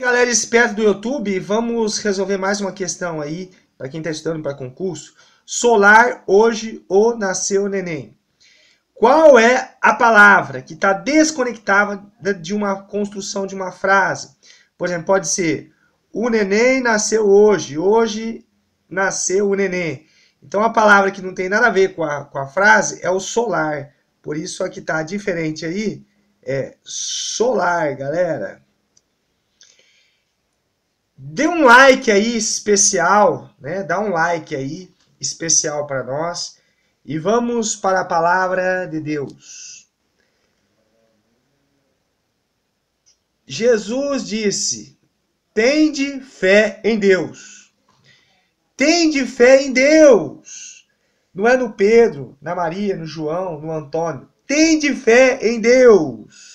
Galera esperta do YouTube, vamos resolver mais uma questão aí para quem está estudando para concurso. Solar hoje ou nasceu neném? Qual é a palavra que está desconectada de uma construção de uma frase? Por exemplo, pode ser o neném nasceu hoje, hoje nasceu o neném. Então a palavra que não tem nada a ver com a, com a frase é o solar. Por isso a que está diferente aí é solar, galera. Dê um like aí especial, né? Dá um like aí especial para nós e vamos para a palavra de Deus. Jesus disse: Tende fé em Deus. Tende fé em Deus. Não é no Pedro, na Maria, no João, no Antônio. Tende fé em Deus.